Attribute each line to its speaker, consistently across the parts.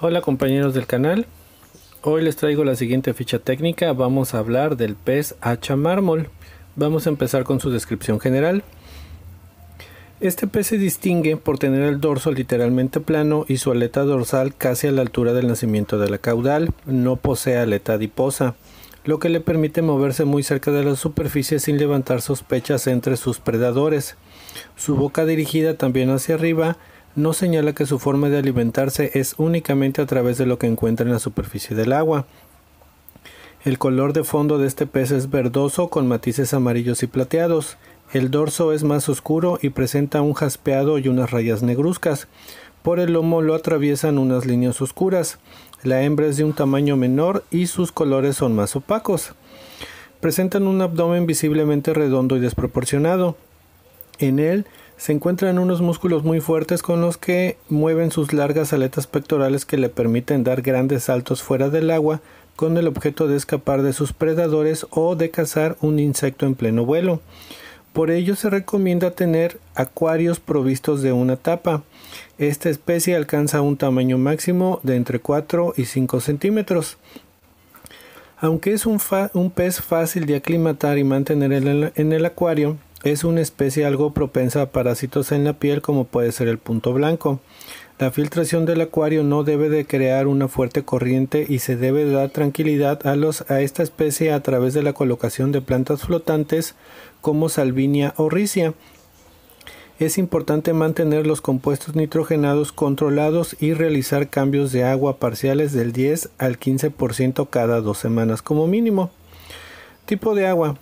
Speaker 1: Hola compañeros del canal, hoy les traigo la siguiente ficha técnica, vamos a hablar del pez hacha mármol. Vamos a empezar con su descripción general. Este pez se distingue por tener el dorso literalmente plano y su aleta dorsal casi a la altura del nacimiento de la caudal, no posee aleta adiposa, lo que le permite moverse muy cerca de la superficie sin levantar sospechas entre sus predadores. Su boca dirigida también hacia arriba no señala que su forma de alimentarse es únicamente a través de lo que encuentra en la superficie del agua. El color de fondo de este pez es verdoso con matices amarillos y plateados. El dorso es más oscuro y presenta un jaspeado y unas rayas negruzcas. Por el lomo lo atraviesan unas líneas oscuras. La hembra es de un tamaño menor y sus colores son más opacos. Presentan un abdomen visiblemente redondo y desproporcionado. En él se encuentran unos músculos muy fuertes con los que mueven sus largas aletas pectorales que le permiten dar grandes saltos fuera del agua con el objeto de escapar de sus predadores o de cazar un insecto en pleno vuelo. Por ello se recomienda tener acuarios provistos de una tapa. Esta especie alcanza un tamaño máximo de entre 4 y 5 centímetros. Aunque es un, pez fácil de aclimatar y mantener en el acuario, es una especie algo propensa a parásitos en la piel como puede ser el punto blanco. La filtración del acuario no debe de crear una fuerte corriente y se debe dar tranquilidad a, los, a esta especie a través de la colocación de plantas flotantes como salvinia o ricia. Es importante mantener los compuestos nitrogenados controlados y realizar cambios de agua parciales del 10 al 15% cada dos semanas como mínimo. Tipo de agua.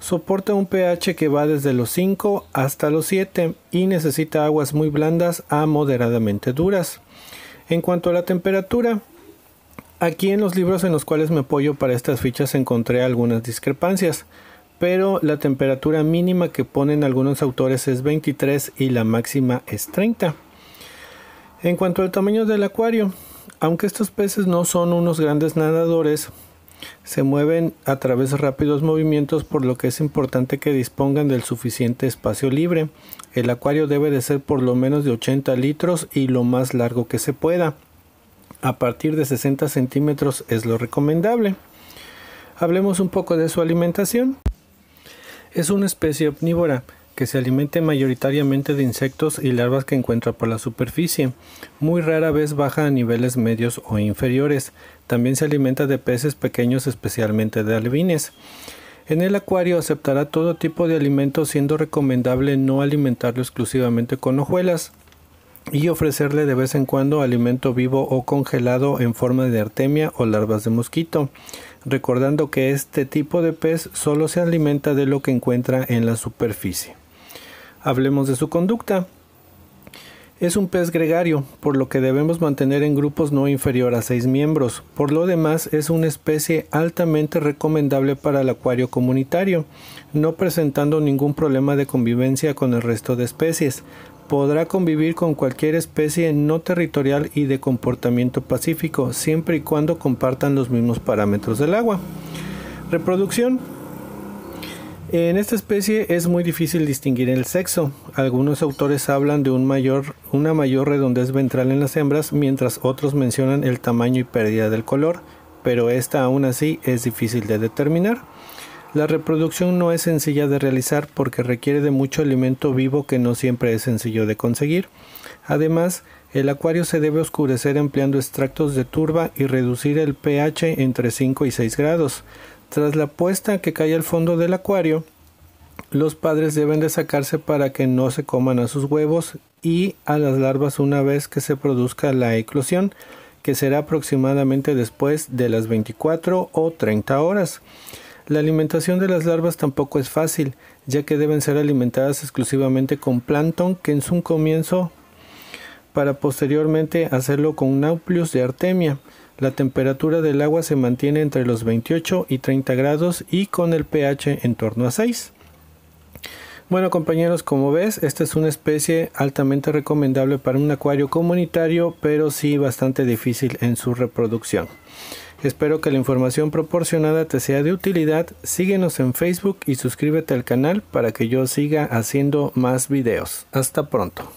Speaker 1: Soporta un pH que va desde los 5 hasta los 7 y necesita aguas muy blandas a moderadamente duras. En cuanto a la temperatura, aquí en los libros en los cuales me apoyo para estas fichas encontré algunas discrepancias, pero la temperatura mínima que ponen algunos autores es 23 y la máxima es 30. En cuanto al tamaño del acuario, aunque estos peces no son unos grandes nadadores, se mueven a través de rápidos movimientos por lo que es importante que dispongan del suficiente espacio libre. El acuario debe de ser por lo menos de 80 litros y lo más largo que se pueda. A partir de 60 centímetros es lo recomendable. Hablemos un poco de su alimentación. Es una especie omnívora que se alimente mayoritariamente de insectos y larvas que encuentra por la superficie. Muy rara vez baja a niveles medios o inferiores. También se alimenta de peces pequeños, especialmente de albines. En el acuario aceptará todo tipo de alimentos, siendo recomendable no alimentarlo exclusivamente con hojuelas y ofrecerle de vez en cuando alimento vivo o congelado en forma de artemia o larvas de mosquito, recordando que este tipo de pez solo se alimenta de lo que encuentra en la superficie. Hablemos de su conducta. Es un pez gregario, por lo que debemos mantener en grupos no inferior a 6 miembros. Por lo demás, es una especie altamente recomendable para el acuario comunitario, no presentando ningún problema de convivencia con el resto de especies. Podrá convivir con cualquier especie no territorial y de comportamiento pacífico, siempre y cuando compartan los mismos parámetros del agua. Reproducción en esta especie es muy difícil distinguir el sexo. Algunos autores hablan de una mayor redondez ventral en las hembras, mientras otros mencionan el tamaño y pérdida del color, pero esta aún así es difícil de determinar. La reproducción no es sencilla de realizar porque requiere de mucho alimento vivo que no siempre es sencillo de conseguir. Además, el acuario se debe oscurecer empleando extractos de turba y reducir el pH entre 5 y 6 grados. Tras la puesta que cae al fondo del acuario, los padres deben de sacarse para que no se coman a sus huevos y a las larvas una vez que se produzca la eclosión, que será aproximadamente después de las 24 o 30 horas. La alimentación de las larvas tampoco es fácil, ya que deben ser alimentadas exclusivamente con plancton, que en su comienzo para posteriormente hacerlo con Nauplius de Artemia. La temperatura del agua se mantiene entre los 28 y 30 grados y con el pH en torno a 6. Bueno compañeros, como ves, esta es una especie altamente recomendable para un acuario comunitario, pero sí bastante difícil en su reproducción. Espero que la información proporcionada te sea de utilidad. Síguenos en Facebook y suscríbete al canal para que yo siga haciendo más videos. Hasta pronto.